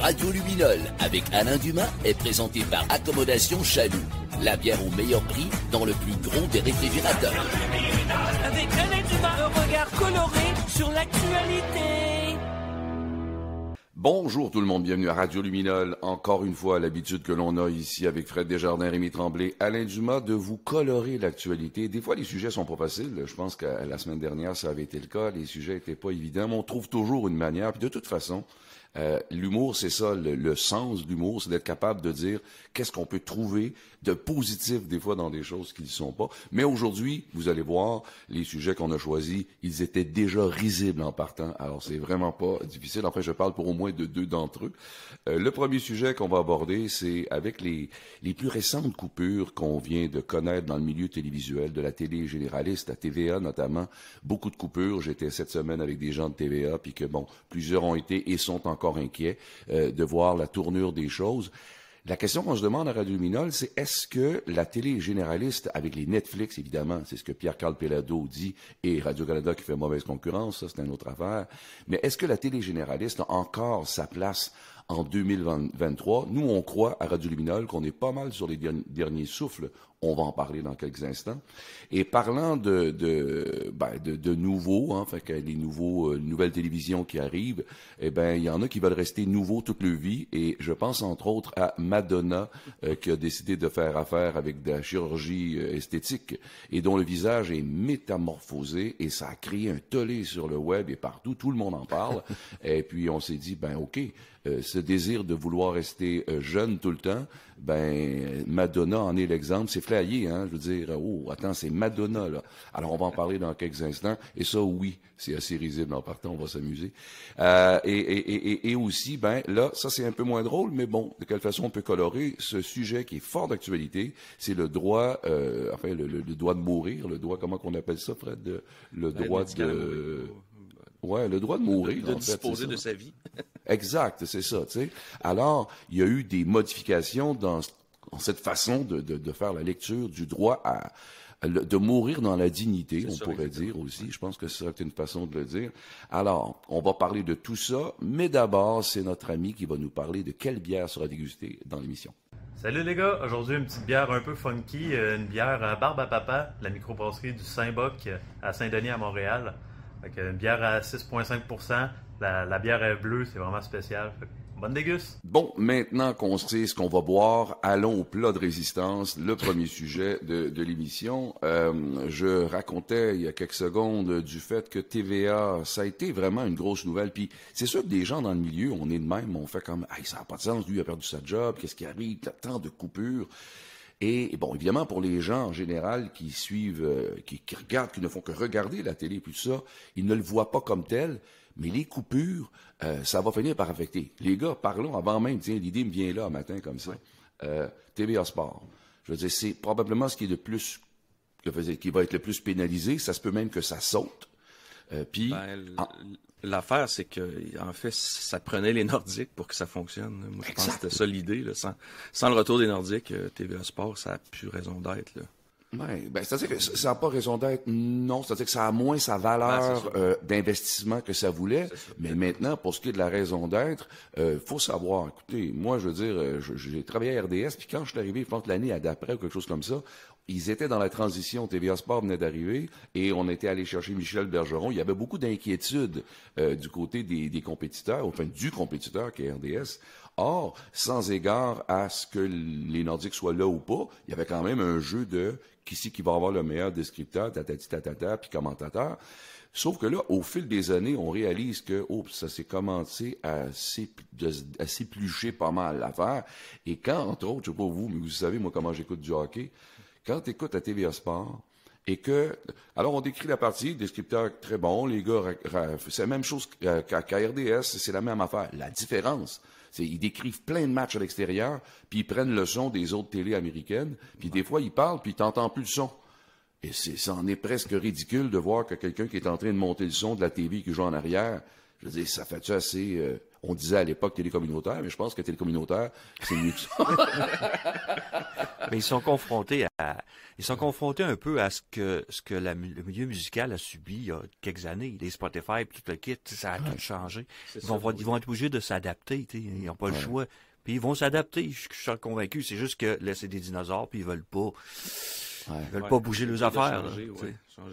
Radio Luminol avec Alain Dumas est présenté par Accommodation Chaloux. La bière au meilleur prix dans le plus gros des réfrigérateurs. Avec Alain Dumas, un regard coloré sur l'actualité. Bonjour tout le monde, bienvenue à Radio Luminol. Encore une fois, l'habitude que l'on a ici avec Fred Desjardins, Rémi Tremblay, Alain Dumas, de vous colorer l'actualité. Des fois, les sujets sont pas faciles. Je pense que la semaine dernière, ça avait été le cas. Les sujets étaient pas évidents, mais on trouve toujours une manière. Puis de toute façon, euh, l'humour, c'est ça, le, sens de l'humour, c'est d'être capable de dire qu'est-ce qu'on peut trouver de positif des fois dans des choses qui ne sont pas. Mais aujourd'hui, vous allez voir, les sujets qu'on a choisis, ils étaient déjà risibles en partant. Alors, c'est vraiment pas difficile. Enfin, je parle pour au moins de deux d'entre eux. Euh, le premier sujet qu'on va aborder, c'est avec les, les plus récentes coupures qu'on vient de connaître dans le milieu télévisuel, de la télé généraliste, à TVA notamment, beaucoup de coupures. J'étais cette semaine avec des gens de TVA, puis que, bon, plusieurs ont été et sont encore encore inquiet euh, de voir la tournure des choses. La question qu'on se demande à Radio Minol, c'est est-ce que la télé généraliste, avec les Netflix évidemment, c'est ce que Pierre-Carl Pelado dit, et Radio-Canada qui fait mauvaise concurrence, ça c'est une autre affaire, mais est-ce que la télé généraliste a encore sa place en 2023. Nous, on croit à Radio Luminol qu'on est pas mal sur les derniers souffles. On va en parler dans quelques instants. Et parlant de de, ben, de, de nouveaux, hein, fait les nouveaux euh, nouvelles télévisions qui arrivent, eh ben il y en a qui veulent rester nouveaux toute leur vie. Et je pense entre autres à Madonna euh, qui a décidé de faire affaire avec de la chirurgie euh, esthétique et dont le visage est métamorphosé et ça a créé un tollé sur le web et partout. Tout le monde en parle. et puis on s'est dit ben ok, euh, ce désir de vouloir rester euh, jeune tout le temps, ben Madonna en est l'exemple. C'est flayé, hein, je veux dire, euh, oh, attends, c'est Madonna, là. Alors, on va en parler dans quelques instants. Et ça, oui, c'est assez risible. En partant, on va s'amuser. Euh, et, et, et, et, aussi, ben là, ça, c'est un peu moins drôle, mais bon, de quelle façon on peut colorer ce sujet qui est fort d'actualité, c'est le droit, euh, enfin, le, le, droit de mourir, le droit, comment qu'on appelle ça, Fred? Le ben, droit de... Oui, le droit de mourir. De, de disposer de sa vie. exact, c'est ça. sais. Alors, il y a eu des modifications dans, cette façon de, faire la lecture du droit à de mourir dans la dignité, on pourrait dire aussi. Je pense que ce serait une façon de le dire. Alors, on va parler de tout ça, mais d'abord, c'est notre ami qui va nous parler de quelle bière sera dégustée dans l'émission. Salut les gars, aujourd'hui une petite bière un peu funky, euh, une bière à barbe à papa, la microbrasserie du Saint-Boc euh, à Saint-Denis à Montréal bière à 6,5 la, la, bière est bleue, c'est vraiment spécial. bonne dégust. Bon, maintenant qu'on sait ce qu'on va boire, allons au plat de résistance, le premier sujet de, l'émission. Euh, je racontais il y a quelques secondes du fait que TVA, ça a été vraiment une grosse nouvelle. Puis c'est sûr que des gens dans le milieu, on est de même, on fait comme, ah, ça a pas de sens, lui a perdu sa job, qu'est-ce qui arrive, tant de coupures. Et bon, évidemment, pour les gens en général qui suivent, euh, qui, regardent, qui ne font que regarder la télé, et tout ça, ils ne le voient pas comme tel, mais les coupures, euh, ça va finir par affecter. Les gars, parlons avant même, tiens, l'idée me vient là, un matin, comme ça. Euh, TVA Sport. Je veux dire, c'est probablement ce qui est de plus, qui va être le plus pénalisé. Ça se peut même que ça saute. Euh, puis, ben, L'affaire, c'est que, en fait, ça prenait les Nordiques pour que ça fonctionne. Moi, je pense que c'était ça l'idée. Sans, sans, le retour des Nordiques, euh, TVA Sport, ça n'a plus raison d'être. Oui, ben, c'est-à-dire que ça n'a pas raison d'être. Non, c'est-à-dire que ça a moins sa valeur ah, euh, d'investissement que ça voulait. Mais maintenant, pour ce qui est de la raison d'être, il euh, faut savoir. Écoutez, moi, je veux dire, euh, j'ai travaillé à RDS, puis quand je suis arrivé, je pense l'année d'après ou quelque chose comme ça, ils étaient dans la transition. TVA Sport venait d'arriver et on était allé chercher Michel Bergeron. Il y avait beaucoup d'inquiétudes du côté des, des, compétiteurs, enfin du compétiteur qui est RDS, Or, sans égard à ce que les Nordiques soient là ou pas, il y avait quand même un jeu de qui c'est qui va avoir le meilleur descripteur, tatati puis commentateur. Sauf que là, au fil des années, on réalise que ça s'est commencé à s'éplucher pas mal l'affaire. Et quand, entre autres, je sais pas vous, mais vous savez, moi, comment j'écoute du hockey, quand tu écoutes à TVA Sport, et que, alors on décrit la partie, descripteur très bon, les gars, c'est la même chose euh, qu'à KRDS, c'est la même affaire. La différence, ils décrivent plein de matchs à l'extérieur, puis ils prennent le son des autres télés américaines, puis des fois ils parlent, puis t'entends plus le son. Et c'est, ça en est presque ridicule de voir que quelqu'un qui est en train de monter le son de la télé qui joue en arrière, je veux dire, ça fait-tu assez euh, on disait à l'époque télécommunautaire, mais je pense que télécommunautaire, c'est mieux que ça. mais ils sont confrontés à, ils sont confrontés un peu à ce que, ce que le milieu musical a subi il y a quelques années. Les Spotify, tout le kit, ça a tout changé. Ils vont, être obligés de s'adapter, ils n'ont pas le choix. Puis ils vont s'adapter, je, suis convaincu. C'est juste que là, c'est des dinosaures, puis ils veulent pas. Ils veulent pas bouger leurs affaires.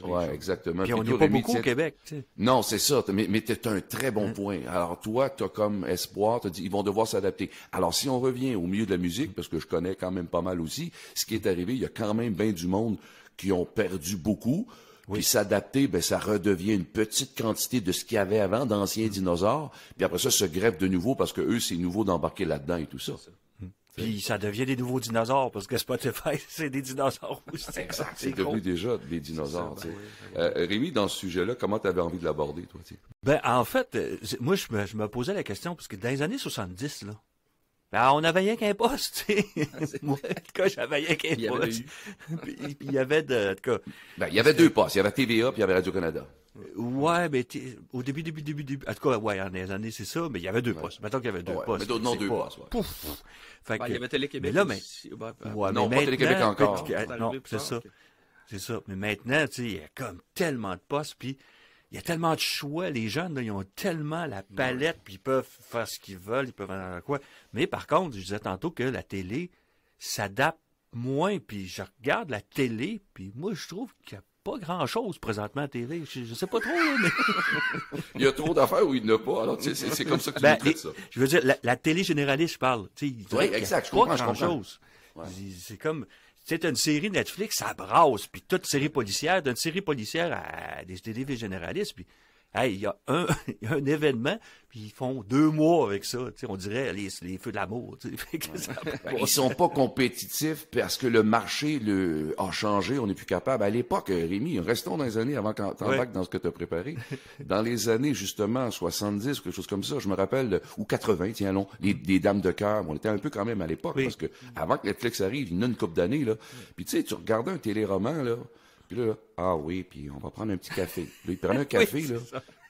ouais, exactement. Puis, pas beaucoup au Québec. Non, c'est ça. Mais, un très bon hein? point. Alors toi, tu as comme espoir, tu dit, ils vont devoir s'adapter. Alors si on revient au milieu de la musique, parce que je connais quand même pas mal aussi, ce qui est arrivé, il y a quand même bien du monde qui ont perdu beaucoup. Puis s'adapter, ben ça redevient une petite quantité de ce qu'il y avait avant d'anciens hum. dinosaures. Puis après ça, se greffe de nouveau parce que eux, c'est nouveau d'embarquer là-dedans et tout ça. Puis ça devient des nouveaux dinosaures, parce que Spotify, c'est des dinosaures aussi. exact, c'est devenu déjà des dinosaures. Euh, Rémi, dans ce sujet-là, comment tu avais envie de l'aborder, toi? T'sais? Ben, en fait, euh, moi, je me, je me posais la question, parce que dans les années 70, là, ben, on n'avait rien qu'un poste, tu sais. Ah, moi, en tout cas, j'avais rien qu'un poste. puis, il y avait de, Ben, il y avait deux postes. Il y avait TVA puis il y avait Radio-Canada. Ouais, mais ben, au début, début, début, début. En tout cas, ouais, en les années, c'est ça, mais il y avait deux postes. Maintenant qu'il y avait deux postes. Mais non, deux postes, ouais. Pouf! Ben, il y avait Télé-Québec. Mais là, mais. Ben, non, mais Télé-Québec encore. c'est ça. Mais maintenant, il y a comme tellement de postes, puis il y a tellement de choix. Les jeunes, ils ont tellement la palette, puis ils peuvent faire ce qu'ils veulent, ils peuvent faire quoi. Mais par contre, je disais tantôt que la télé s'adapte moins, puis je regarde la télé, puis moi, je trouve qu'il y a pas grand-chose présentement à télé. Je, ne sais pas trop, mais... il y a trop d'affaires où il n'y a pas. Alors, tu sais, c'est comme ça que tu ben, traites, ça. Je veux dire, la, télé généraliste, je parle. Tu sais, oui, exact. Je pas grand-chose. C'est comme... C'est une série Netflix, ça brasse, puis toute série policière, d'une série policière à des, télévis généralistes, puis il y a un, événement, puis ils font deux mois avec ça. On dirait les, feux de l'amour. ils sont pas compétitifs parce que le marché le, a changé. On n'est plus capable. À l'époque, Rémi, restons dans les années avant qu'on dans ce que tu as préparé. Dans les années, justement, 70, quelque chose comme ça, je me rappelle, ou 80, tiens, long les, Dames de cœur. On était un peu quand même à l'époque parce que avant que Netflix arrive, il y a une couple d'années. là. Puis tu sais, tu regardais un téléroman, là, puis là, ah oui, puis on va prendre un petit café. Là, il prenait un café, là.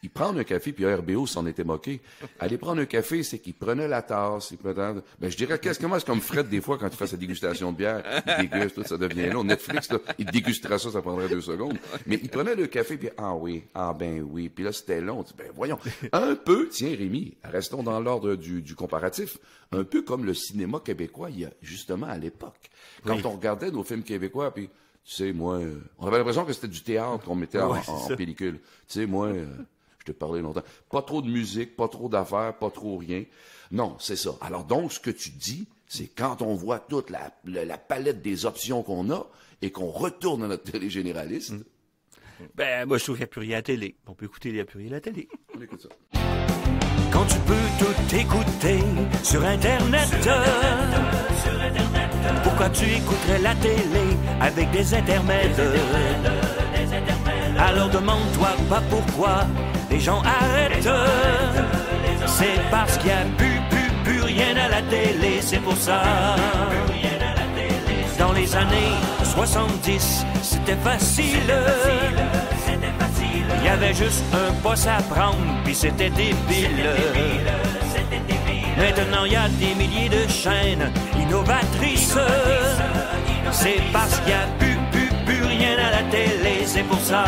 Il prend un café, puis RBO s'en était moqué. Aller prendre un café, c'est qu'il prenait la tasse, il prenait... Ben, je dirais, qu'est-ce que moi, c'est comme Fred, des fois, quand tu fais sa dégustation de bière, il déguste, tout, ça devient long. Netflix, là, il dégustera ça, ça prendrait deux secondes. Mais il prenait le café, puis ah oui, ah ben oui, puis là, c'était long. Ben, voyons. Un peu, tiens, Rémi, restons dans l'ordre du, comparatif. Un peu comme le cinéma québécois, il y a, justement, à l'époque. Quand on regardait nos films québécois, puis tu sais, moi, euh, on avait l'impression que c'était du théâtre qu'on mettait en, pellicule. Tu sais, moi, euh, je te parlais longtemps. Pas trop de musique, pas trop d'affaires, pas trop rien. Non, c'est ça. Alors donc, ce que tu dis, c'est quand on voit toute la, palette des options qu'on a et qu'on retourne à notre télé généraliste. Mm. Ben, moi, je trouve qu'il n'y a plus rien à télé. On peut écouter, il n'y a plus rien à la télé. On écoute ça. Quand tu peux tout écouter sur Internet pourquoi tu écouterais la télé avec des intermèdes Alors demande-toi pas pourquoi les gens arrêtent. C'est parce qu'il n'y a plus, plus, plus rien à la télé, c'est pour ça. Dans les années 70, c'était facile. Il y avait juste un poste à prendre, puis c'était débile. Maintenant, il y a des milliers de chaînes innovatrices. C'est parce qu'il n'y a plus, plus, plus rien à la télé, c'est pour ça.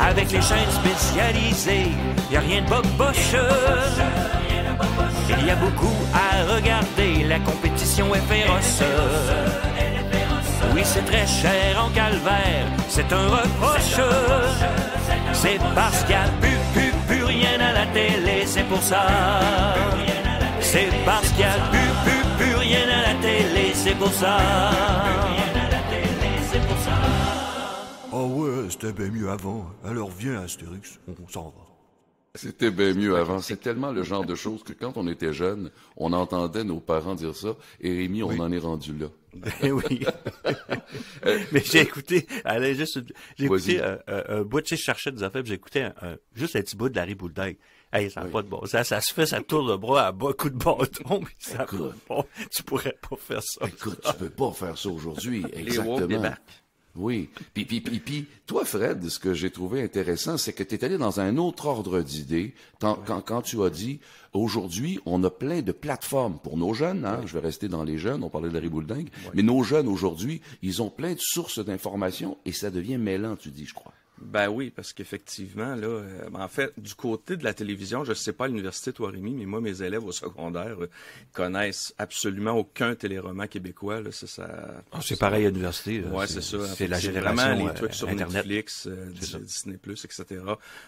Avec les chaînes spécialisées, il n'y a rien de boboche. Il y a beaucoup à regarder, la compétition est féroce. Oui, c'est très cher en calvaire, c'est un reproche. C'est parce qu'il n'y a plus, plus, plus rien à la télé, c'est pour ça. C'est parce qu'il n'y a plus, plus télé, ça. rien à la télé, c'est pour ça. Ah ouais, c'était bien mieux avant. Alors viens, Astérix, on s'en va. C'était bien mieux avant. C'est tellement le genre de choses que quand on était jeune, on entendait nos parents dire ça. Et Rémi, on en est rendu là. Ben oui. Mais j'ai écouté, j'ai écouté un bout, tu je cherchais des affaires, j'écoutais euh, juste un petit bout de Larry Bouldeg ça Ça se fait, ça tourne le bras à beaucoup de bâton. mais ça Écoute, tu pourrais pas faire ça. Écoute, tu tu peux pas faire ça aujourd'hui. Exactement. oui. Puis, puis, toi, Fred, ce que j'ai trouvé intéressant, c'est que tu es allé dans un autre ordre d'idées quand, tu as dit, aujourd'hui, on a plein de plateformes pour nos jeunes. Hein. Je vais rester dans les jeunes, on parlait de la mais nos jeunes, aujourd'hui, ils ont plein de sources d'informations et ça devient mêlant, tu dis, je crois. Ben oui, parce qu'effectivement, là, euh, ben, en fait, du côté de la télévision, je ne sais pas à l'Université Touarémi, mais moi, mes élèves au secondaire euh, connaissent absolument aucun téléroman québécois. c'est ça. Ah, c'est pareil à l'université. Oui, c'est, ça. C'est la génération. les euh, trucs sur Netflix, Disney, Plus, etc.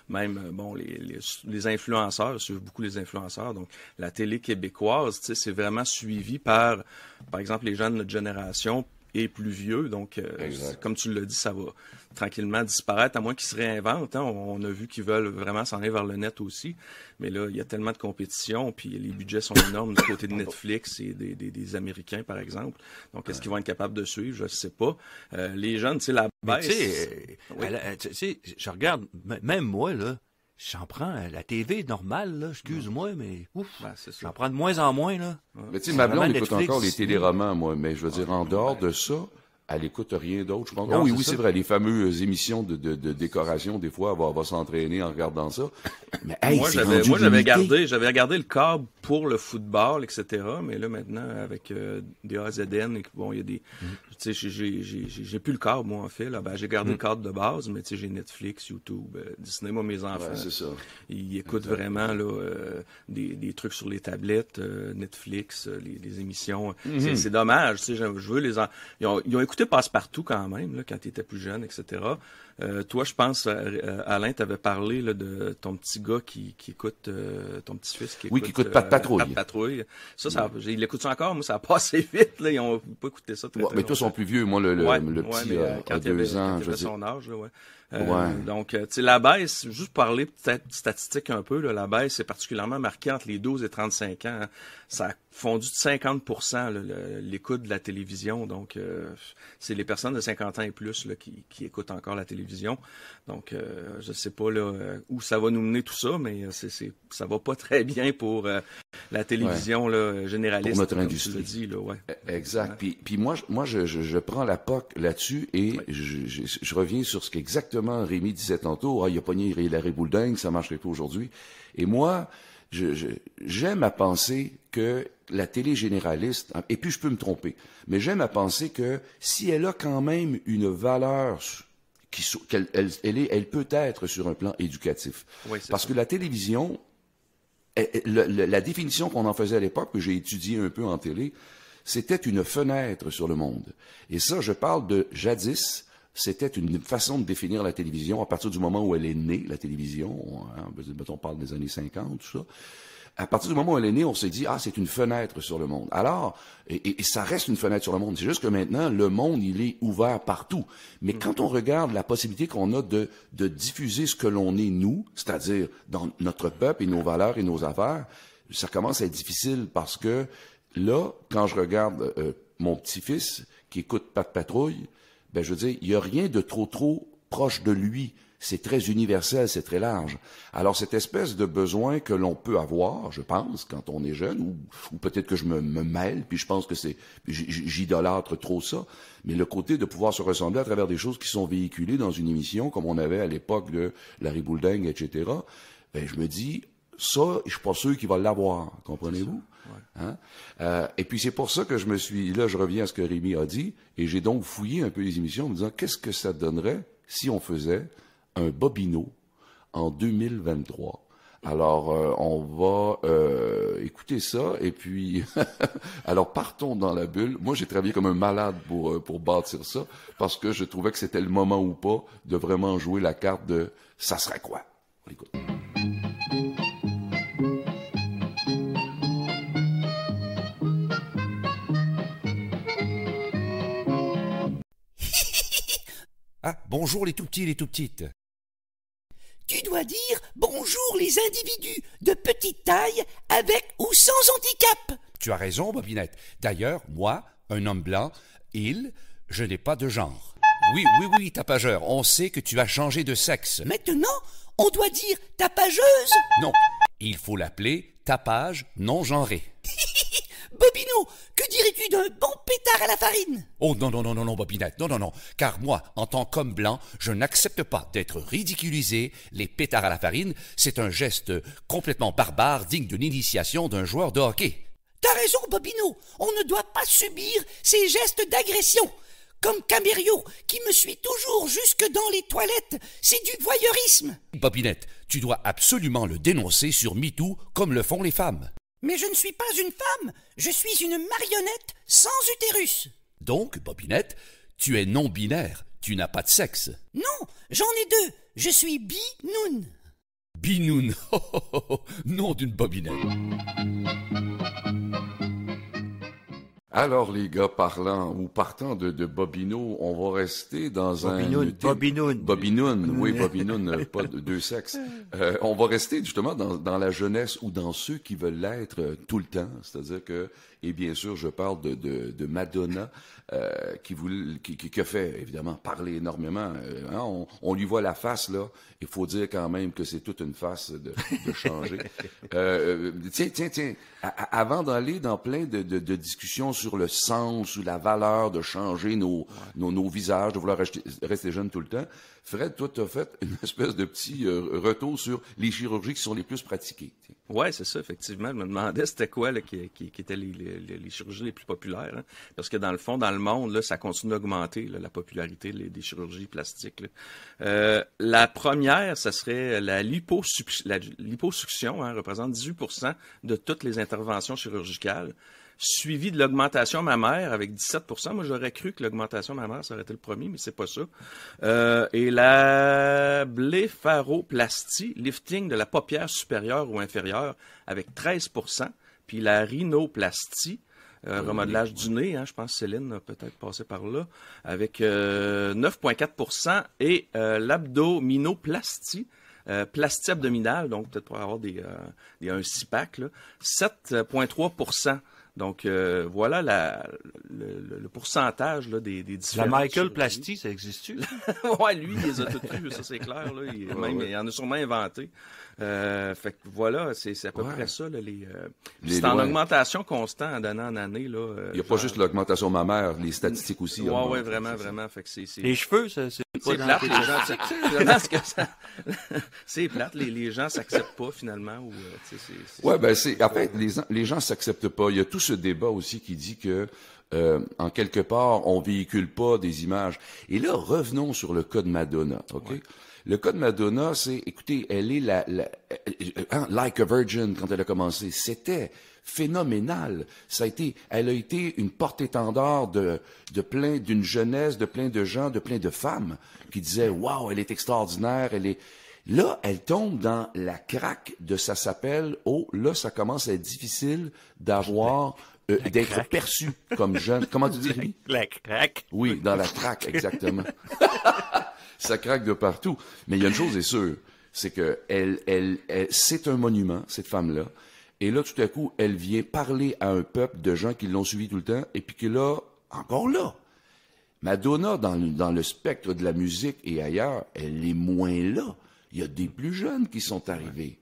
Même, bon, les, les, les influenceurs, suivent beaucoup les influenceurs. Donc, la télé québécoise, c'est vraiment suivi par, par exemple, les gens de notre génération et vieux, Donc, euh, comme tu l'as dit, ça va tranquillement disparaître, à moins qu'ils se réinventent. Hein. On, a vu qu'ils veulent vraiment s'en aller vers le net aussi. Mais là, il y a tellement de compétition, puis les budgets sont énormes du côté de Netflix et des, des, Américains, par exemple. Donc, est-ce qu'ils vont être capables de suivre? Je ne sais pas. Euh, les jeunes, tu sais, la baisse... Euh, tu sais, je regarde, même moi, là, J'en prends euh, la TV normale, là, excuse-moi, mais ouf, j'en prends de moins en moins. Là. Mais tu sais, ma blonde écoute encore les téléromans, moi, mais je veux dire, en dehors de ça, elle écoute rien d'autre, ah oui, oui, c'est vrai, les fameuses émissions de, décoration, des fois, elle va, s'entraîner en regardant ça. Mais moi, j'avais, moi, j'avais gardé, j'avais regardé le câble pour le football, etc. Mais là, maintenant, avec euh, des AZN, bon, il y a des. Mm-hmm. Tu sais, j'ai plus le cadre, moi, en fait. Ben, j'ai gardé le cadre mm. de base, mais tu sais, j'ai Netflix, YouTube, euh, Disney. Moi, mes enfants, ils écoutent vraiment là, euh, des, des, trucs sur les tablettes, Netflix, les, émissions. Mm-hmm. C'est dommage, tu sais, je veux les. Ils, ont, écouté Passe-Partout quand même, là, quand ils étaient plus jeunes, etc. Euh, toi, je pense, euh, euh Alain, tu avais parlé là, de ton petit gars qui, qui écoute, euh, ton petit-fils qui écoute... Oui, qui écoute euh, Pat Patrouille. Pat Patrouille. Ça, ça oui. il l'écoute encore? Moi, ça a passé vite. Là. Ils n'ont pas écouté ça Mais toi, ils sont plus vieux. Moi, le, le, le petit euh, à deux ans... Quand il je son âge, là, ouais. Euh, donc, euh, tu Donc, la baisse, juste parler peut-être statistiques un peu, là, la baisse c'est particulièrement marquée entre les 12 et 35 ans. Hein. Ça a fondu de 50 l'écoute de la télévision. Donc, euh, c'est les personnes de 50 ans et plus là, qui, qui, écoutent encore la télévision. Donc, je ne sais pas là, où ça va nous mener tout ça, mais c'est, c'est, ça va pas très bien pour la télévision là, généraliste. notre industrie. Exact. Puis, puis moi, moi je, prends la POC là-dessus et je reviens sur ce qu'exactement Rémi disait tantôt, ah, il a pogné la Boulding, ça marcherait pas aujourd'hui. Et moi, j'aime à penser que la télé généraliste, hein, et puis je peux me tromper, mais j'aime à penser que si elle a quand même une valeur qui, qu'elle elle, est, elle peut être sur un plan éducatif. Parce que la télévision, eh, eh, la, la définition qu'on en faisait à l'époque, que j'ai étudiée un peu en télé, c'était une fenêtre sur le monde. Et ça, je parle de jadis, c'était une façon de définir la télévision à partir du moment où elle est née, la télévision, hein, on parle des années 50, tout ça. À partir du moment où elle est née, on s'est dit, ah, c'est une fenêtre sur le monde. Alors, et, ça reste une fenêtre sur le monde. C'est juste que maintenant, le monde, il est ouvert partout. Mais mm. quand on regarde la possibilité qu'on a de, diffuser ce que l'on est, nous, c'est-à-dire dans notre peuple et nos valeurs et nos affaires, ça commence à être difficile parce que là, quand je regarde euh, mon petit-fils qui écoute Pat Patrouille, ben, je veux dire, il n'y a rien de trop, trop proche de lui. C'est très universel, c'est très large. Alors cette espèce de besoin que l'on peut avoir, je pense, quand on est jeune, ou, peut-être que je me, me, mêle, puis je pense que c'est, j'idolâtre trop ça, mais le côté de pouvoir se ressembler à travers des choses qui sont véhiculées dans une émission, comme on avait à l'époque de Larry Boulding, etc., ben, je me dis, ça, je suis pas sûr qu'il va l'avoir, comprenez-vous? Hein? Euh, et puis c'est pour ça que je me suis, là je reviens à ce que Rémi a dit, et j'ai donc fouillé un peu les émissions en me disant qu'est-ce que ça donnerait si on faisait un Bobino en 2023. Alors, euh, on va euh, écouter ça et puis, alors partons dans la bulle. Moi, j'ai travaillé comme un malade pour bâtir ça parce que je trouvais que c'était le moment ou pas de vraiment jouer la carte de ça serait quoi. écoute. Ah, bonjour les tout petits, les tout petites. Tu dois dire bonjour les individus de petite taille avec ou sans handicap. Tu as raison, Bobinette. D'ailleurs, moi, un homme blanc, il, je n'ai pas de genre. Oui, oui, oui, tapageur, on sait que tu as changé de sexe. Maintenant, on doit dire tapageuse. Non, il faut l'appeler tapage non genré. Bobino, que dirais-tu d'un bon pétard à la farine Oh non, non, non, non, non, Bobinette, non, non, non, car moi, en tant qu'homme blanc, je n'accepte pas d'être ridiculisé. Les pétards à la farine, c'est un geste complètement barbare, digne d'une initiation d'un joueur de hockey. T'as raison, Bobino, on ne doit pas subir ces gestes d'agression. Comme Camerio, qui me suit toujours jusque dans les toilettes, c'est du voyeurisme. Bobinette, tu dois absolument le dénoncer sur MeToo comme le font les femmes. Mais je ne suis pas une femme, je suis une marionnette sans utérus. Donc, Bobinette, tu es non-binaire, tu n'as pas de sexe. Non, j'en ai deux, je suis binoun. Binoun, oh, oh, nom d'une Bobinette. Alors, les gars, parlant ou partant de, de Bobino, on va rester dans un... Bobinoun. Bobinoun, oui, Bobinoun, pas de deux sexes. Euh, on va rester justement dans, la jeunesse ou dans ceux qui veulent l'être euh, tout le temps. C'est-à-dire que, et bien sûr, je parle de, de, Madonna, euh, qui, voulait, qui, qui, fait, évidemment, parler énormément. Hein. on, lui voit la face, là. Il faut dire quand même que c'est toute une face de, changer. tiens, tiens, tiens. avant d'aller dans plein de, de discussions sur le sens ou la valeur de changer nos, nos, visages, de vouloir rester, jeune tout le temps. Fred, toi, tu as fait une espèce de petit euh, retour sur les chirurgies qui sont les plus pratiquées. Oui, c'est ça, effectivement. Je me demandais c'était quoi qui, qui, étaient les, les, chirurgies les plus populaires. Hein. Parce que dans le fond, dans le monde, là, ça continue d'augmenter la popularité des chirurgies plastiques. Euh, la première, ça serait la, liposuction. La liposuction hein, représente 18 de toutes les interventions chirurgicales suivi de l'augmentation mammaire avec 17 Moi, j'aurais cru que l'augmentation mammaire, ça aurait été le premier, mais c'est pas ça. Euh, et la blépharoplastie, lifting de la paupière supérieure ou inférieure avec 13 puis la rhinoplastie, euh, euh, remodelage du nez, hein, je pense Céline a peut-être passé par là, avec 9,4 et l'abdominoplastie, plastie abdominale, donc peut-être pour avoir des, un six-pack, 7,3 donc, euh, voilà le, pourcentage des, des différents. La Michael Plasty, ça existe-tu? Oui, lui, il les a toutes eues, ça c'est clair. Il, il en a sûrement inventé. Euh, fait voilà, c'est à peu près ça. Euh, c'est en augmentation constante d'année en année. Là, euh, Il n'y a pas juste l'augmentation mammaire, les statistiques aussi. Oui, ouais, vraiment, vraiment. Les cheveux, c'est C'est plate, les gens. C'est plate, les, gens s'acceptent pas finalement. Oui, ouais, ben c'est. En fait, les, les gens s'acceptent pas. Il y a tout ce débat aussi qui dit que en quelque part, on véhicule pas des images. Et là, revenons sur le cas de Madonna, ok? Le cas de Madonna, c'est, écoutez, elle est la, euh, hein, like a virgin quand elle a commencé. C'était phénoménal. Ça a été, elle a été une porte étendard de, de plein, d'une jeunesse, de plein de gens, de plein de femmes qui disaient, waouh, elle est extraordinaire, elle est, Là, elle tombe dans la craque de ça s'appelle oh là ça commence à être difficile d'avoir euh, d'être perçu comme jeune. Comment tu dis oui? La craque. Oui, dans la craque exactement. ça craque de partout. Mais il y a une chose est sûre, c'est que elle, elle, c'est un monument, cette femme-là. Et là, tout à coup, elle vient parler à un peuple de gens qui l'ont suivi tout le temps, et puis qui là, encore là. Madonna, dans, dans le spectre de la musique et ailleurs, elle est moins là. Il y a des plus jeunes qui sont arrivés.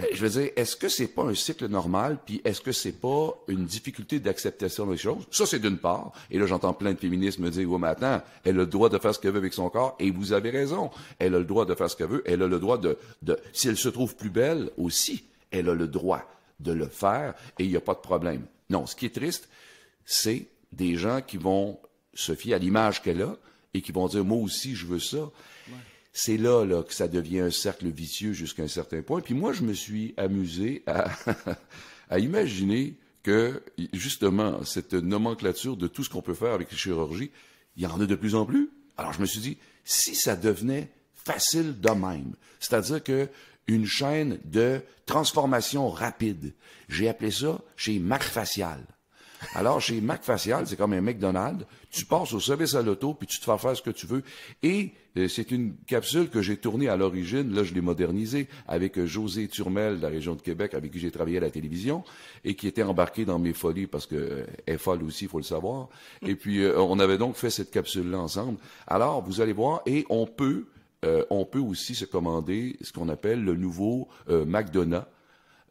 Euh, je veux dire, est-ce que c'est pas un cycle normal, puis est-ce que c'est pas une difficulté d'acceptation des choses? Ça, c'est d'une part. Et là, j'entends plein de féministes me dire, au mais elle a le droit de faire ce qu'elle veut avec son corps, et vous avez raison. Elle a le droit de faire ce qu'elle veut, elle a le droit de, de, si elle se trouve plus belle aussi, elle a le droit de le faire, et il n'y a pas de problème. Non, ce qui est triste, c'est des gens qui vont se fier à l'image qu'elle a, et qui vont dire, moi aussi, je veux ça c'est là, là que ça devient un cercle vicieux jusqu'à un certain point. Puis moi, je me suis amusé à, imaginer que, justement, cette nomenclature de tout ce qu'on peut faire avec les chirurgies, il y en a de plus en plus. Alors je me suis dit, si ça devenait facile de même, c'est-à-dire que une chaîne de transformation rapide, j'ai appelé ça chez Marc Facial. Alors, chez Mac Facial, c'est comme un McDonald's. Tu passes au service à l'auto, puis tu te fais faire ce que tu veux. Et euh, c'est une capsule que j'ai tournée à l'origine. Là, je l'ai modernisée avec euh, José Turmel de la région de Québec, avec qui j'ai travaillé à la télévision, et qui était embarqué dans mes folies, parce que euh, est folle aussi, il faut le savoir. Mm. Et puis, on avait donc fait cette capsule-là ensemble. Alors, vous allez voir, et on peut... on peut aussi se commander ce qu'on appelle le nouveau McDonald's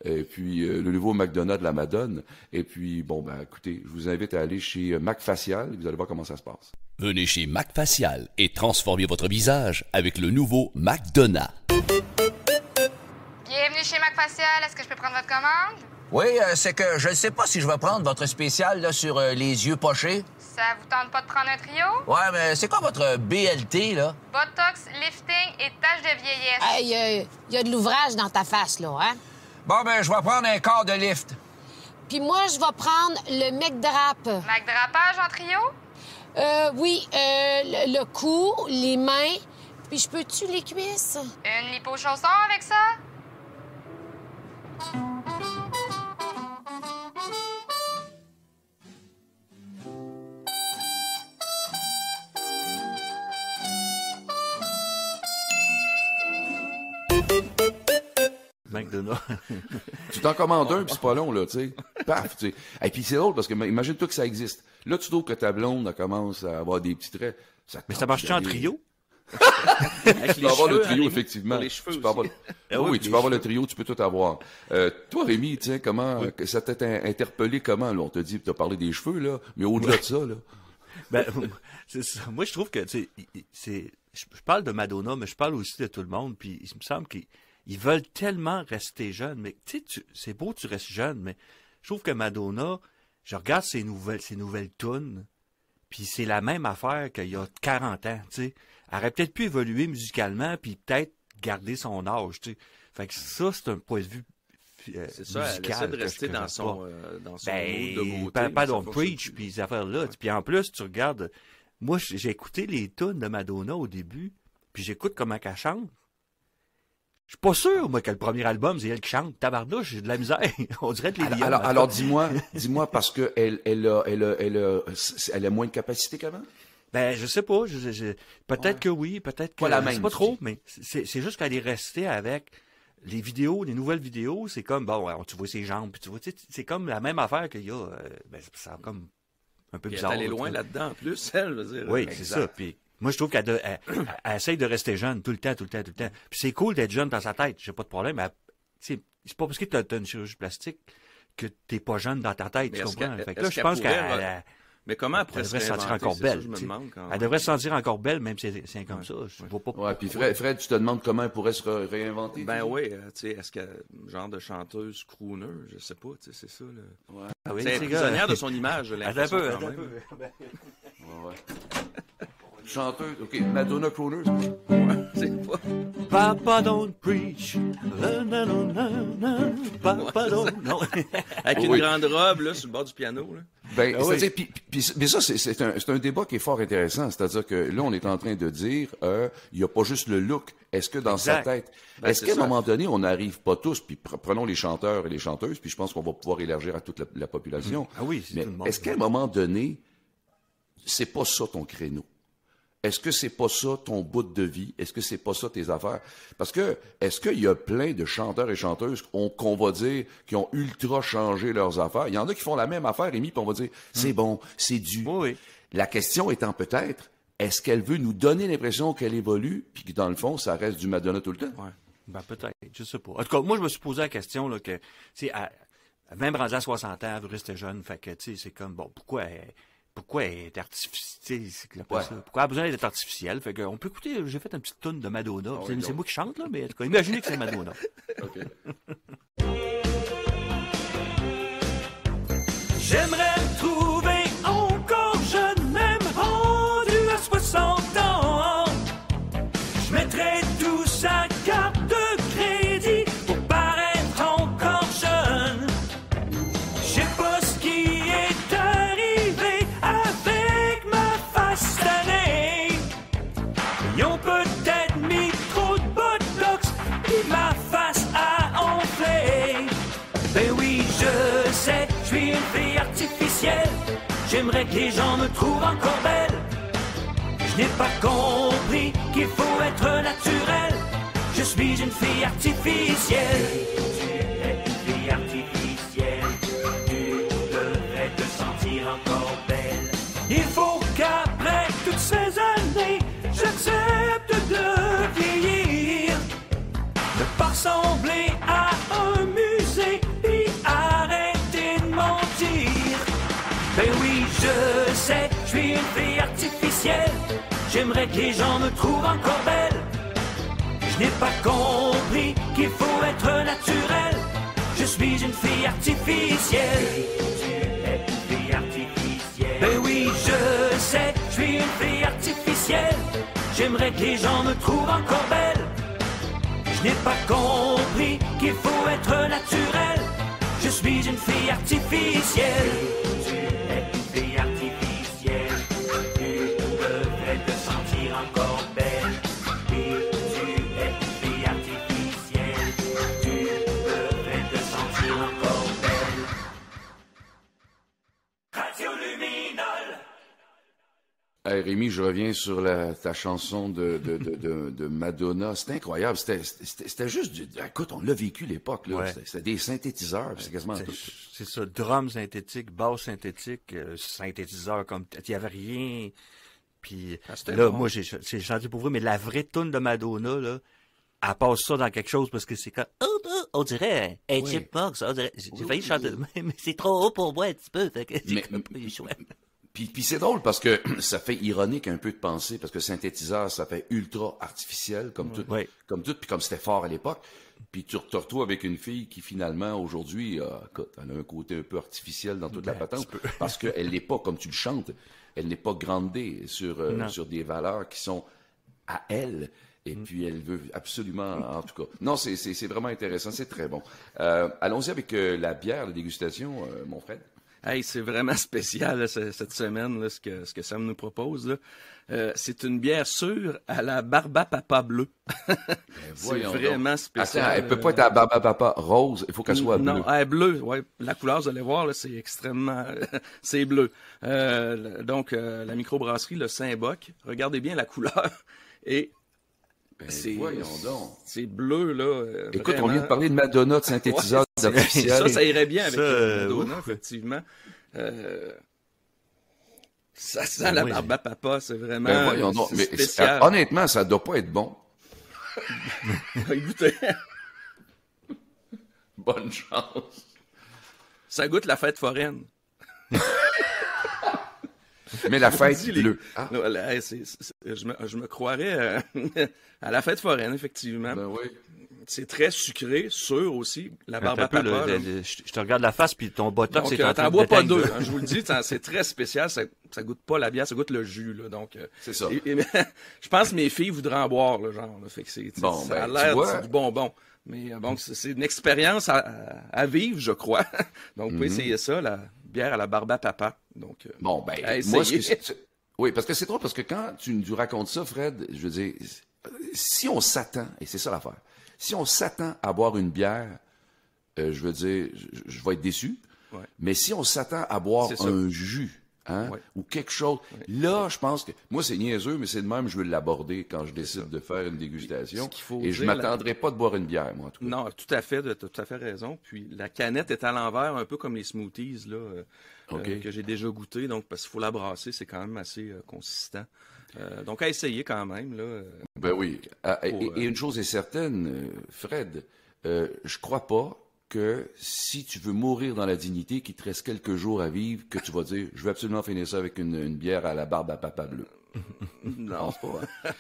et puis euh, le nouveau McDonald's de la Madone. Et puis, bon, ben, écoutez, je vous invite à aller chez euh, MacFacial, vous allez voir comment ça se passe. Venez chez MacFacial et transformez votre visage avec le nouveau McDonald's. Bienvenue chez MacFacial, est-ce que je peux prendre votre commande? Oui, euh, c'est que je ne sais pas si je vais prendre votre spécial là, sur les yeux pochés. Ça vous tente pas de prendre un trio? Ouais, mais c'est quoi votre BLT, là? Botox, lifting et tâche de vieillesse. Hey, il y a de l'ouvrage dans ta face, là, hein? Bon, ben, je vais prendre un corps de lift. Puis moi, je vais prendre le McDrap. drapage en trio? Euh, oui, euh, le, cou, les mains, puis je peux-tu les cuisses? Une lipo-chausson avec ça? tu t'en commandes un, puis c'est pas long, là, tu Paf, Et puis c'est drôle, parce que imagine-toi que ça existe. Là, tu trouves que ta blonde commence à avoir des petits traits. Mais ça marche-tu en trio? tu peux avoir le trio, effectivement. tu peux avoir... oui, tu peux avoir le trio, tu peux tout avoir. Euh, toi, Rémi, tiens, comment ça t'a interpellé comment? on te dit, tu as parlé des cheveux, là, mais au-delà de ça, là. Ben, Moi, je trouve que, c'est je parle de Madonna, mais je parle aussi de tout le monde. Puis il me semble qu'il ils veulent tellement rester jeunes. Mais tu sais, c'est beau, tu restes jeune, mais je trouve que Madonna, je regarde ses nouvelles, ses nouvelles tunes, puis c'est la même affaire qu'il y a 40 ans, tu sais. Elle aurait peut-être pu évoluer musicalement, puis peut-être garder son âge, tu sais. Fait ça, c'est un point de vue euh, c'est ça, elle essaie de rester dans son, euh, dans son, ben, Pas preach, puis ces affaires-là. Puis en plus, tu regardes... Moi, j'ai écouté les tunes de Madonna au début, puis j'écoute comment elle chante. Je suis pas sûr, moi, que le premier album, c'est elle qui chante Tabardouche, j'ai de la misère. On dirait que les Alors, alors, dis-moi, dis-moi, parce que elle, elle, a, elle, a, elle, moins de capacité qu'avant? Ben, je sais pas. peut-être que oui, peut-être que. Pas la même. pas trop, mais c'est, juste qu'elle est restée avec les vidéos, les nouvelles vidéos. C'est comme, bon, tu vois ses jambes, puis tu vois, c'est comme la même affaire qu'il y a. Euh, ben, ça comme un peu bizarre. Elle est loin là-dedans, en plus, elle, je veux dire. Oui, c'est ça. Puis moi, je trouve qu'elle essaie essaye de rester jeune tout le temps, tout le temps, tout le temps. Puis c'est cool d'être jeune dans sa tête, j'ai pas de problème. C'est pas parce que tu as, une chirurgie plastique que tu n'es pas jeune dans ta tête, tu comprends? là, je pense qu'elle... devrait se sentir encore belle. Elle devrait se sentir encore belle, même si c'est comme ça. Je vois pas. puis Fred, tu te demandes comment elle pourrait se réinventer. Ben oui, euh, tu sais, est-ce que genre de chanteuse crooner, je sais pas, tu sais, c'est ça. Là. Ouais. Ah oui, c'est prisonnière de son image, là. un peu, chanteuse, ok, Madonna Ouais, c'est pas. Papa don't preach. papa don't. Non. Avec oh une grande robe, là, sur le bord du piano, là. Ben, ah pis, mais ça, c'est un, un, débat qui est fort intéressant. C'est-à-dire que là, on est en train de dire, euh, il y n'y a pas juste le look. Est-ce que dans sa tête, ben, est-ce qu'à un moment donné, on n'arrive pas tous, puis prenons les chanteurs et les chanteuses, puis je pense qu'on va pouvoir élargir à toute la, population. Ah oui, c'est Est-ce qu'à un moment donné, c'est pas ça ton créneau? Est-ce que c'est pas ça ton bout de vie? Est-ce que c'est pas ça tes affaires? Parce que, est-ce qu'il y a plein de chanteurs et chanteuses qu'on va dire qui ont ultra changé leurs affaires? Il y en a qui font la même affaire, Rémi, puis on va dire, hmm. c'est bon, c'est du. Oui, La question étant peut-être, est-ce qu'elle veut nous donner l'impression qu'elle évolue, puis que dans le fond, ça reste du Madonna tout le temps? Oui, Ben, peut-être, je ne sais pas. En tout cas, moi, je me suis posé la question, là, que, tu sais, même rendu à 60 ans, elle restez jeune, fait que, tu sais, c'est comme, bon, pourquoi pourquoi elle est artificielle Pourquoi elle a besoin d'être artificielle Fait qu'on peut écouter, j'ai fait un petit tune de Madonna. Ah c'est moi qui chante là, mais en tout cas, imaginez que c'est Madonna. OK. J'aimerais Et que les gens me trouvent encore belle. Je n'ai pas compris qu'il faut être naturel. Je suis une fille artificielle. J'aimerais que les gens me trouvent encore belle. Je n'ai pas compris qu'il faut être naturel. Je suis une fille artificielle. Une ben Mais oui, je sais, je suis une fille artificielle. J'aimerais que les gens me trouvent encore belle. Je n'ai pas compris qu'il faut être naturel. Je suis une fille artificielle. Rémi, je reviens sur ta chanson de, de, Madonna. C'est incroyable. C'était juste Écoute, on l'a vécu l'époque. C'était des synthétiseurs. C'est quasiment tout. C'est ça. Drum synthétique, basse synthétique, euh, synthétiseur comme. Il n'y avait rien. Puis ah, là, moi, j'ai chanté pour vous, mais la vraie tune de Madonna, là, elle passe ça dans quelque chose parce que c'est quand. Oh, oh, on dirait. un chipmunk, J'ai failli chanter mais c'est trop haut pour moi un petit peu. Puis, c'est drôle parce que ça fait ironique un peu de penser, parce que synthétiseur, ça fait ultra artificiel comme tout, comme tout, puis comme c'était fort à l'époque. Puis tu te retrouves avec une fille qui finalement aujourd'hui, euh, elle a un côté un peu artificiel dans toute la ben, patente, parce qu'elle n'est pas comme tu le chantes, elle n'est pas grandée sur euh, sur des valeurs qui sont à elle. Et mm. puis elle veut absolument, en tout cas. Non, c'est vraiment intéressant, c'est très bon. Euh, allons-y avec la bière, la dégustation, mon frère. Hey, c'est vraiment spécial cette semaine ce, que, ce que Sam nous propose. Là. Euh, c'est une bière sûre à la Barba Papa bleue. Ben c'est vraiment spécial. elle peut euh, pas être à la Barba Papa rose, il faut qu'elle soit bleue. Non, elle est bleue. Ouais, la couleur, vous allez voir, c'est extrêmement... c'est bleu. Euh, donc, la microbrasserie, le Saint-Boc, regardez bien la couleur. Et ben, c'est, c'est bleu, là. Euh, Écoute, on vient de parler de Madonna de synthétiseur Ça, ça irait bien avec euh, Madonna, effectivement. Euh, ça sent ben la barbe à papa, c'est vraiment. Ben, spécial. honnêtement, ça doit pas être bon. Écoutez. Bonne chance. Ça goûte la fête foraine. Mais la fête bleue. je, me, croirais euh, à, la fête foraine, effectivement. Ben c'est très sucré, sûr aussi. La barbe à papa, je te regarde la face, puis ton botox, c'est euh, en T'en bois pas deux, hein, je vous le dis. C'est très spécial. Ça, ça goûte pas la bière, ça goûte le jus. donc, euh, c'est ça. je pense que mes filles voudraient en boire, le genre. ça a ben, l'air du bonbon. Mais bon, c'est une expérience à, vivre, je crois. Donc, vous mm-hmm. essayer ça, bière à la barbe papa. Donc, euh, bon, ben, moi, oui, parce que c'est trop, parce que quand tu nous racontes ça, Fred, je veux dire, si on s'attend, et c'est ça l'affaire, si on s'attend à boire une bière, euh, je veux dire, je, vais être déçu, mais si on s'attend à boire un jus, Hein? ou quelque chose. Là, je pense que moi c'est niaiseux, mais c'est de même je veux l'aborder quand je décide de faire une dégustation. et je m'attendrai pas de boire une bière, moi. En tout cas. Non, tout à fait, tu as tout à fait raison. Puis la canette est à l'envers, un peu comme les smoothies là, euh, euh, que j'ai déjà goûté. Donc parce qu'il faut la brasser, c'est quand même assez euh, consistant. donc à essayer quand même là. Ben oui. Ah, et, et, une chose est certaine, Fred, je crois pas que si tu veux mourir dans la dignité, qu'il te reste quelques jours à vivre, que tu vas dire, je vais absolument finir ça avec une, bière à la barbe à papa bleu. non, je pense pas.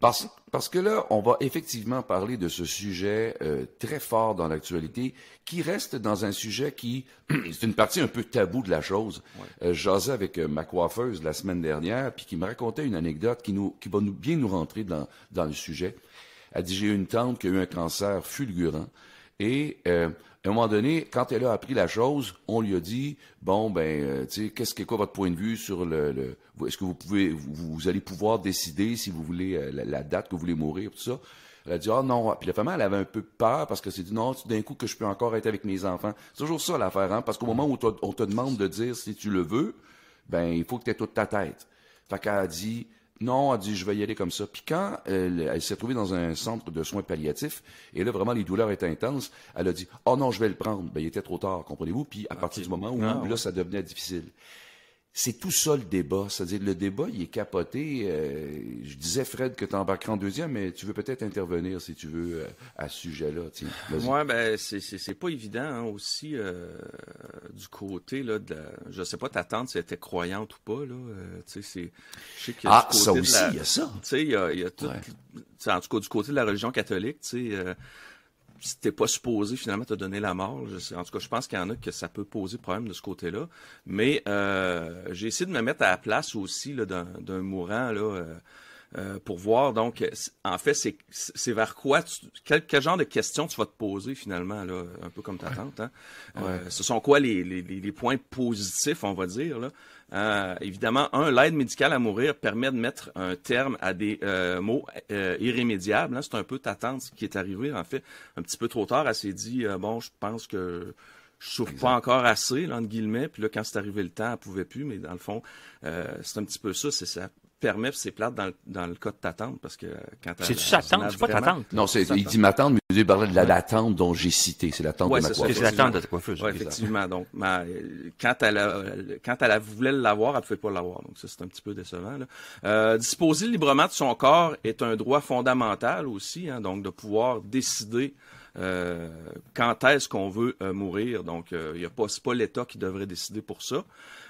pense pas. Parce, que là, on va effectivement parler de ce sujet euh, très fort dans l'actualité, qui reste dans un sujet qui, c'est une partie un peu tabou de la chose. Ouais. Euh, avec euh, ma coiffeuse la semaine dernière, puis qui me racontait une anecdote qui, nous, qui va nous, bien nous rentrer dans, dans le sujet. Elle dit, j'ai une tante qui a eu un cancer fulgurant. Et euh, à un moment donné, quand elle a appris la chose, on lui a dit bon ben, euh, tu sais, qu'est-ce que quoi votre point de vue sur le, est-ce que vous pouvez, vous, allez pouvoir décider si vous voulez euh, la, date que vous voulez mourir tout ça. Elle a dit ah non. Puis la femme elle avait un peu peur parce que s'est dit non d'un coup que je peux encore être avec mes enfants. C'est toujours ça l'affaire hein, parce qu'au moment où on te demande de dire si tu le veux, ben il faut que tu aies toute ta tête. Fait qu'elle a dit non, a dit, je vais y aller comme ça. Puis quand elle, s'est trouvée dans un centre de soins palliatifs, et là, vraiment, les douleurs étaient intenses, elle a dit, oh non, je vais le prendre. Ben, il était trop tard, comprenez-vous? Puis à partir du moment où, ah, là, ça devenait difficile c'est tout ça le débat. C'est-à-dire le débat, il est capoté. Euh, je disais, Fred, que tu embarqueras en deuxième, mais tu veux peut-être intervenir, si tu veux, euh, à ce sujet-là. Moi, ben, c'est pas évident hein, aussi euh, du côté là, de la... Je sais pas, ta tante, si elle était croyante ou pas. Là, euh, je sais y a ah, ça aussi, il y a ça. Il y a, y a tout... En tout cas, du côté de la religion catholique, tu sais si t'es pas supposé finalement te donner la mort, en tout cas, je pense qu'il y en a que ça peut poser problème de ce côté-là. Mais euh, j'ai essayé de me mettre à la place aussi d'un mourant là, euh, euh, pour voir. Donc, en fait, c'est vers quoi, tu, quel, genre de questions tu vas te poser finalement, là, un peu comme ta tante. Hein? ce sont quoi les, les, les points positifs, on va dire, là, euh, évidemment, un, l'aide médicale à mourir permet de mettre un terme à des euh, mots euh, irrémédiables. Hein. C'est un peu t'attendre ce qui est arrivé, en fait, un petit peu trop tard. Elle s'est dit, bon, je pense que je souffre pas encore assez, là, entre guillemets. Puis là, quand c'est arrivé le temps, elle pouvait plus. Mais dans le fond, c'est un petit peu ça. C'est ça permet, c'est plate dans le, dans le cas de ta tante, parce que quand C'est-tu sa tante? C'est pas ta Non, c'est, il dit ma mais il parlait de la, la dont j'ai cité. C'est la tante de ma coiffeuse. C'est la tante de ta coiffeuse. effectivement. Donc, ma, quand elle, quand elle a voulait l'avoir, elle ne pouvait pas l'avoir. Donc, ça, c'est un petit peu décevant, là. Euh, disposer librement de son corps est un droit fondamental aussi, hein, donc de pouvoir décider euh, quand est-ce qu'on veut euh, mourir. Donc, il euh, a pas, pas l'État qui devrait décider pour ça.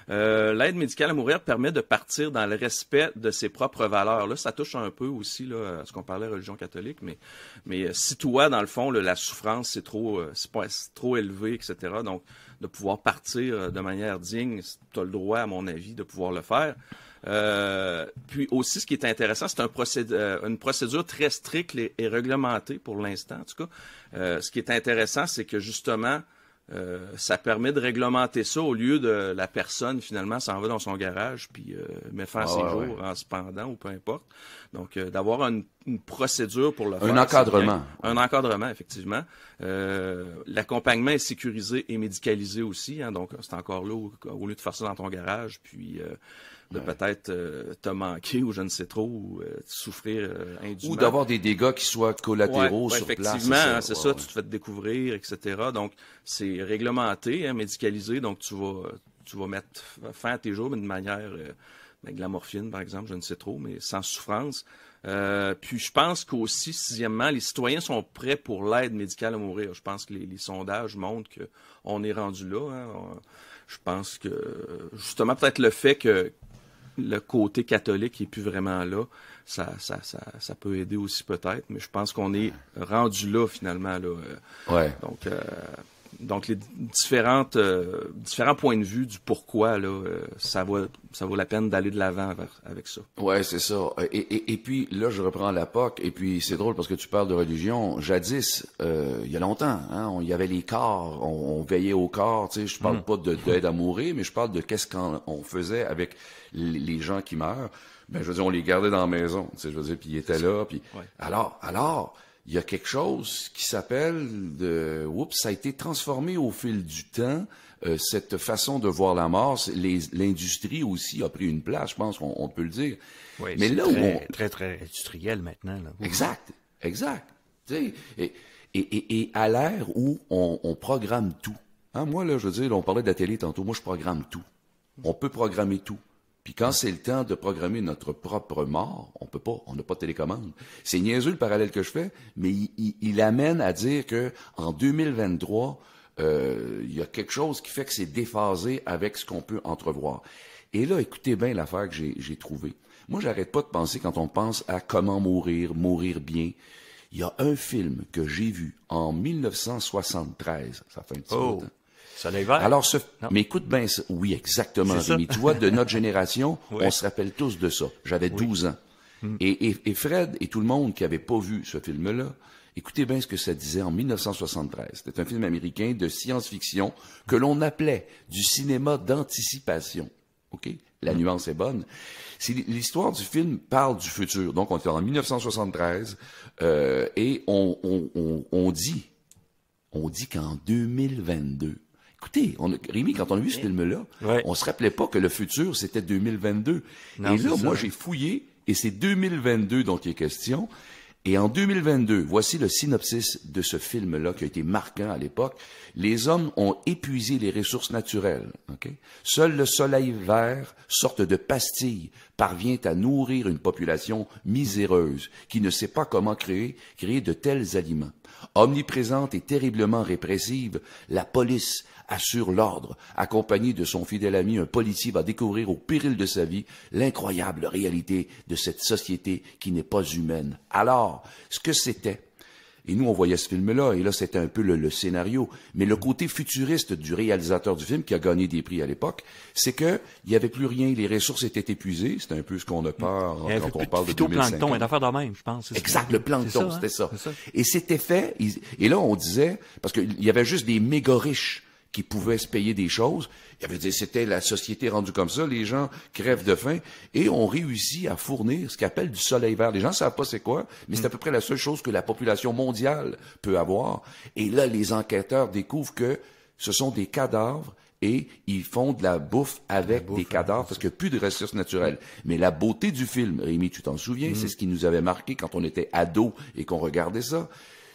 Euh, l'aide médicale à mourir permet de partir dans le respect de ses propres valeurs. Là, ça touche un peu aussi là, à ce qu'on parlait religion catholique, mais, mais euh, si toi, dans le fond, la souffrance, c'est trop, euh, pas, trop élevé, etc., donc de pouvoir partir de manière digne, tu as le droit, à mon avis, de pouvoir le faire. puis aussi, ce qui est intéressant, c'est un une procédure très stricte et, réglementée pour l'instant, en tout cas. ce qui est intéressant, c'est que justement, euh, ça permet de réglementer ça au lieu de la personne finalement s'en va dans son garage puis euh, met fin à ses jours en se pendant ou peu importe. Donc euh, d'avoir une, procédure pour le faire. un Encadrement. Un, encadrement effectivement. Euh, l'accompagnement est sécurisé et médicalisé aussi. Hein, donc c'est encore là au, au, lieu de faire ça dans ton garage puis de peut-être euh, te manquer ou je ne sais trop, ou euh, souffrir souffrir euh, Ou d'avoir des dégâts qui soient collatéraux sur place. c'est ça, tu te fais découvrir, etc. Donc, c'est réglementé, hein, médicalisé, donc tu vas, tu vas mettre fin à tes jours mais de manière, ben, avec morphine par exemple, je ne sais trop, mais sans souffrance. puis je pense qu'aussi, sixièmement, les citoyens sont prêts pour l'aide médicale à mourir. Je pense que les, sondages montrent qu'on est rendu là. Hein. je pense que justement, peut-être le fait que le côté catholique n'est plus vraiment là. Ça, ça, ça, ça peut aider aussi peut-être, mais je pense qu'on est rendu là finalement. Là. Euh. Ouais. Donc, euh, donc les différentes, euh, différents points de vue du pourquoi là, euh, ça vaut ça vaut la peine d'aller de l'avant avec ça. Ouais, c'est ça. Et, puis là, je reprends la POC. Et puis c'est drôle parce que tu parles de religion. Jadis, euh, il y a longtemps, hein, on, il y avait les corps, on, veillait aux corps. Tu sais, je parle mm. pas de d'aide à mourir, mais je parle de qu'est-ce qu'on faisait avec les, gens qui meurent. Ben je veux dire, on les gardait dans la maison. Tu sais, je veux dire, puis ils étaient là. Puis alors, alors il y a quelque chose qui s'appelle, de, oups, ça a été transformé au fil du temps. Euh, cette façon de voir la mort, l'industrie aussi a pris une place, je pense qu'on peut le dire. Oui, Mais là très, on... très très industriel maintenant. Exact, exact. Et, et, à l'ère où on, programme tout. Hein, moi là, je veux dire, on parlait de la télé tantôt. Moi, je programme tout. On peut programmer tout. Puis quand c'est le temps de programmer notre propre mort, on peut pas, on n'a pas de télécommande. C'est niaiseux le parallèle que je fais, mais il, il, amène à dire que en 2023, euh, il y a quelque chose qui fait que c'est déphasé avec ce qu'on peut entrevoir. Et là, écoutez bien l'affaire que j'ai trouvée. Moi, j'arrête pas de penser quand on pense à comment mourir, mourir bien. Il y a un film que j'ai vu en 1973, ça fait un petit peu de temps, alors, ce... mais écoute bien, oui, exactement, Rémi. Tu vois, de notre génération, on se rappelle tous de ça. J'avais 12 ans. Hmm. Et, Fred et tout le monde qui n'avait pas vu ce film-là, écoutez bien ce que ça disait en 1973. C'était un film américain de science-fiction que l'on appelait du cinéma d'anticipation. OK? La hmm. nuance est bonne. L'histoire du film parle du futur. Donc, on est en 1973 euh, et on dit on dit qu'en 2022, Écoutez, on, Rémi, quand on a vu ce film-là, on se rappelait pas que le futur, c'était 2022. et là, moi, j'ai fouillé, et c'est 2022 dont il est question. Et en 2022, voici le synopsis de ce film-là qui a été marquant à l'époque. Les hommes ont épuisé les ressources naturelles. Seul le soleil vert, sorte de pastille, parvient à nourrir une population miséreuse qui ne sait pas comment créer, créer de tels aliments. Omniprésente et terriblement répressive, la police assure l'ordre. Accompagné de son fidèle ami, un policier va découvrir au péril de sa vie l'incroyable réalité de cette société qui n'est pas humaine. Alors, ce que c'était. Et nous, on voyait ce film-là, et là, c'était un peu le, scénario. Mais le côté futuriste du réalisateur du film, qui a gagné des prix à l'époque, c'est que il n'y avait plus rien, les ressources étaient épuisées. C'est un peu ce qu'on a mm. peur quand on parle de, tout 2050. plancton, une affaire de même, je pense. Exact, le plancton, hein? c'était ça, ça, Et c'était fait, et là, on disait, parce qu'il y avait juste des méga riches qui pouvaient se payer des choses. Il avait dit c'était la société rendue comme ça, les gens crèvent de faim et on réussit à fournir ce qu'appelle du soleil vert. Les gens savent pas c'est quoi, mais c'est à peu près la seule chose que la population mondiale peut avoir. Et là, les enquêteurs découvrent que ce sont des cadavres et ils font de la bouffe avec des cadavres parce que plus de ressources naturelles. Mm. Mais la beauté du film, Rémi, tu t'en souviens, mm. c'est ce qui nous avait marqué quand on était ados et qu'on regardait ça,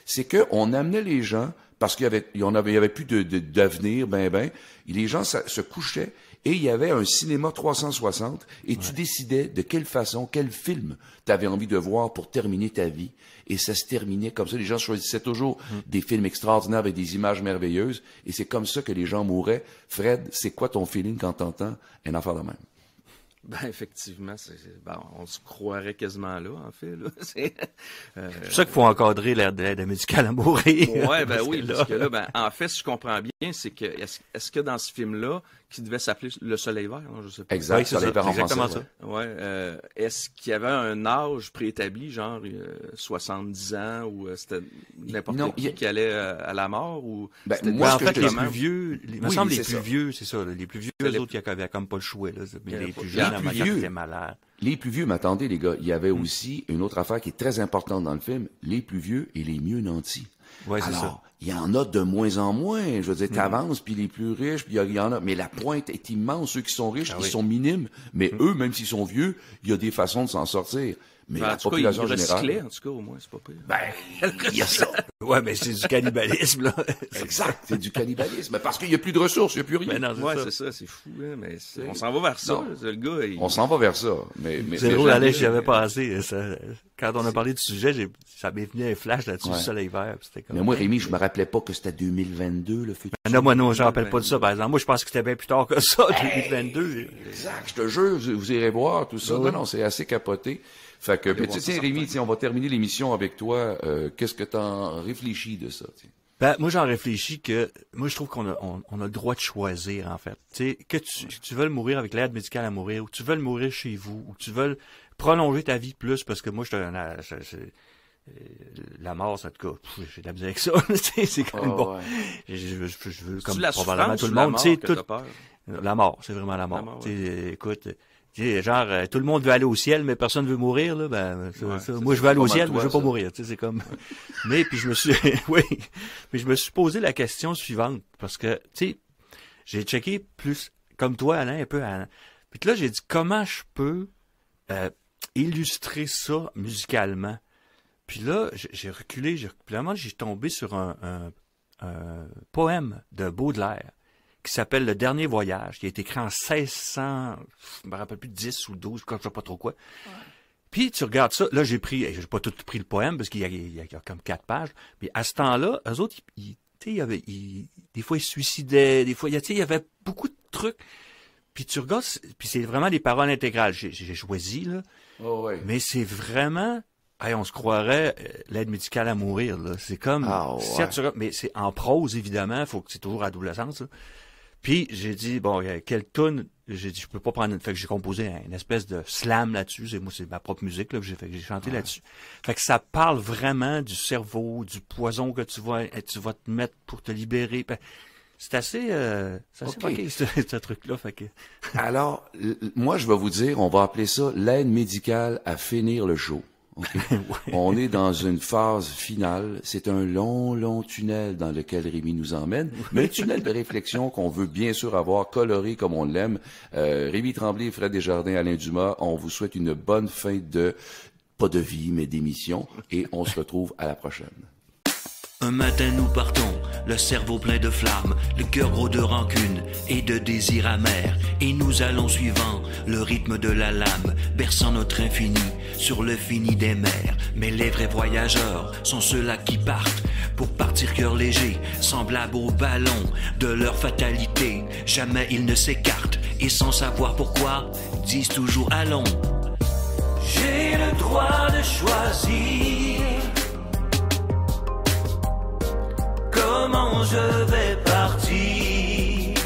c'est qu'on amenait les gens parce qu'il y avait, il y en avait, y avait plus de, d'avenir, ben ben. les gens se couchaient et il y avait un cinéma 360 et tu décidais de quelle façon, quel film tu avais envie de voir pour terminer ta vie. Et ça se terminait comme ça. Les gens choisissaient toujours mm. des films extraordinaires avec des images merveilleuses et c'est comme ça que les gens mouraient. Fred, c'est quoi ton feeling quand t'entends un enfant de même? Ben effectivement, ben, on se croirait quasiment là, en fait. Euh, c'est pour ça qu'il faut encadrer l'aide médicale à mourir. Ouais, ben oui, Parce que là, ben, en fait, si je comprends bien, c'est que est-ce que dans ce film-là, qui devait s'appeler Le Soleil Vert, hein, je sais pas. Exact, Le Soleil ça, Vert exactement français, ça. Ouais. Euh, est-ce qu'il y avait un âge préétabli, genre 70 euh, ans, ou euh, c'était n'importe qui qui allait à la mort? Ou... Ben, moi, en fait, les plus vieux, les, me semble les plus vieux, c'est ça, les plus vieux, les autres, il n'y avait comme pas le choix, là, les plus jeunes, hein. les plus vieux, malades. Les plus vieux, mais attendez, les gars, il y avait hmm. aussi une autre affaire qui est très importante dans le film, les plus vieux et les mieux nantis. Ouais, ça il y en a de moins en moins. Je veux dire, mm-hmm. t'avances, puis les plus riches, puis il y, en a. Mais la pointe est immense. Ceux qui sont riches, ah ils sont minimes. Mais mm-hmm. eux, même s'ils sont vieux, il y a des façons de s'en sortir. Mais ben, la population cas, générale. en tout cas, au moins, c'est pas pire. Ben, il y a ça. Ouais, mais c'est du cannibalisme, là. exact, c'est du cannibalisme. Parce qu'il n'y a plus de ressources, il n'y a plus rien. ouais, c'est ça, c'est fou, hein, mais on s'en va vers ça, On s'en va vers ça. Mais, mais, c'est drôle, Alex, j'y avais pensé. Quand on a parlé du sujet, ça m'est venu un flash là-dessus, le soleil vert. Mais moi, Rémi, je ne me rappelais pas que c'était 2022, le futur. Ben non, moi, non, je rappelle pas de ça, par exemple. Moi, je pense que c'était bien plus tard que ça, 2022. Ben, exact, je te jure, vous irez voir tout ça. Non, non, c'est assez capoté. Fait que, tiens, Rémi, on va terminer l'émission avec toi. Euh, qu'est-ce que tu en réfléchis de ça? Ben, moi, j'en réfléchis que, moi, je trouve qu'on a, on, a le droit de choisir, en fait. sais, que tu, veux mourir avec l'aide médicale à mourir, ou tu veux mourir chez vous, ou tu veux prolonger ta vie plus, parce que moi, je te, euh, euh, la mort, ça, te tout cas, j'ai de la avec ça. c'est comme oh, bon. Je, veux, comme la probablement tout le monde, tu la mort, c'est vraiment la mort. Écoute, genre euh, tout le monde veut aller au ciel mais personne veut mourir là ben moi je veux aller au ciel mais je veux pas mourir tu sais c'est comme mais puis je me suis oui mais je me suis posé la question suivante parce que tu sais j'ai checké plus comme toi Alain un peu Alain. puis là j'ai dit comment je peux euh, illustrer ça musicalement puis là j'ai reculé j'ai finalement j'ai tombé sur un, un, un poème de Baudelaire qui s'appelle Le Dernier Voyage, qui a été écrit en 1600, je me rappelle plus, 10 ou 12, je sais pas trop quoi. Puis tu regardes ça, là j'ai pris, j'ai pas tout pris le poème parce qu'il y, a comme quatre pages, mais à ce temps-là, eux autres, ils, il y avait, des fois ils se suicidaient, des fois, il y avait beaucoup de trucs. Puis tu regardes, puis c'est vraiment des paroles intégrales, j'ai choisi, là. Oh, mais c'est vraiment, on se croirait euh, l'aide médicale à mourir, C'est comme, ah, mais c'est en prose, évidemment, faut que c'est toujours à double sens, puis j'ai dit, bon, quelle tune j'ai dit je peux pas prendre une fait que j'ai composé une espèce de slam là-dessus c'est moi c'est ma propre musique là j'ai fait que j'ai chanté là-dessus fait que ça parle vraiment du cerveau du poison que tu vas eh, tu vas te mettre pour te libérer c'est assez euh, c'est assez okay. ce, ce, truc là fait que alors moi je vais vous dire on va appeler ça l'aide médicale à finir le show On est dans une phase finale. C'est un long, long tunnel dans lequel Rémi nous emmène, mais un tunnel de réflexion qu'on veut bien sûr avoir coloré comme on l'aime. Euh, Rémi Tremblay, Fred Desjardins, Alain Dumas, on vous souhaite une bonne fin de, pas de vie, mais d'émission, et on se retrouve à la prochaine. Un matin nous partons, le cerveau plein de flammes, le cœur gros de rancune et de désir amer, et nous allons suivant le rythme de la lame, berçant notre infini sur le fini des mers. Mais les vrais voyageurs sont ceux-là qui partent pour partir cœur léger, semblable au ballon de leur fatalité. Jamais ils ne s'écartent et sans savoir pourquoi disent toujours allons. J'ai le droit de choisir. je vais partir.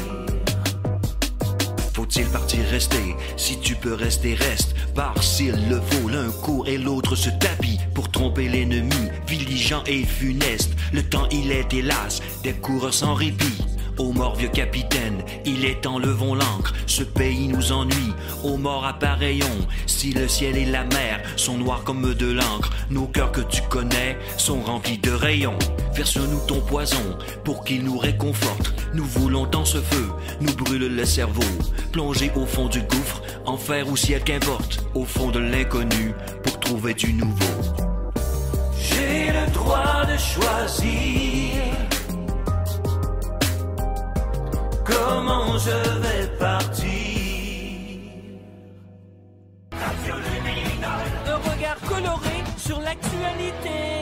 Faut-il partir, rester Si tu peux rester, reste. Par s'il le faut, l'un court et l'autre se tapit pour tromper l'ennemi, vigilant et funeste. Le temps, il est hélas, des coureurs sans répit. Ô mort vieux capitaine, il est temps levons l'ancre, ce pays nous ennuie, ô mort appareillons, si le ciel et la mer sont noirs comme de l'encre, nos cœurs que tu connais sont remplis de rayons. Verse-nous ton poison pour qu'il nous réconforte. Nous voulons dans ce feu, nous brûle le cerveau. Plonger au fond du gouffre, enfer ou ciel qu'importe. Au fond de l'inconnu pour trouver du nouveau. J'ai le droit de choisir comment je vais partir. Un regard coloré sur l'actualité.